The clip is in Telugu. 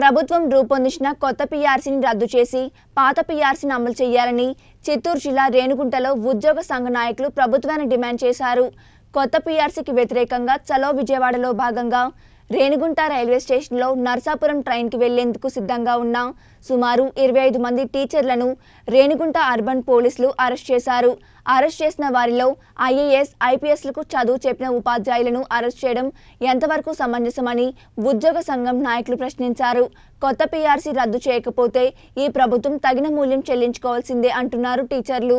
ప్రభుత్వం రూపొందించిన కొత్త పీఆర్సీని రద్దు చేసి పాత పీఆర్సీని అమలు చేయాలని చిత్తూరు జిల్లా రేణుగుంటలో ఉద్యోగ సంఘ నాయకులు ప్రభుత్వాన్ని డిమాండ్ చేశారు కొత్త పీఆర్సీకి వ్యతిరేకంగా చలో విజయవాడలో భాగంగా రేణిగుంట రైల్వే స్టేషన్లో నర్సాపురం ట్రైన్కి వెళ్లేందుకు సిద్ధంగా ఉన్న సుమారు ఇరవై ఐదు మంది టీచర్లను రేణిగుంట అర్బన్ పోలీసులు అరెస్ట్ చేశారు అరెస్ట్ చేసిన వారిలో ఐఏఎస్ ఐపీఎస్లకు చదువు చెప్పిన ఉపాధ్యాయులను అరెస్ట్ చేయడం ఎంతవరకు సమంజసమని ఉద్యోగ సంఘం నాయకులు ప్రశ్నించారు కొత్త పీఆర్సీ రద్దు చేయకపోతే ఈ ప్రభుత్వం తగిన మూల్యం చెల్లించుకోవాల్సిందే అంటున్నారు టీచర్లు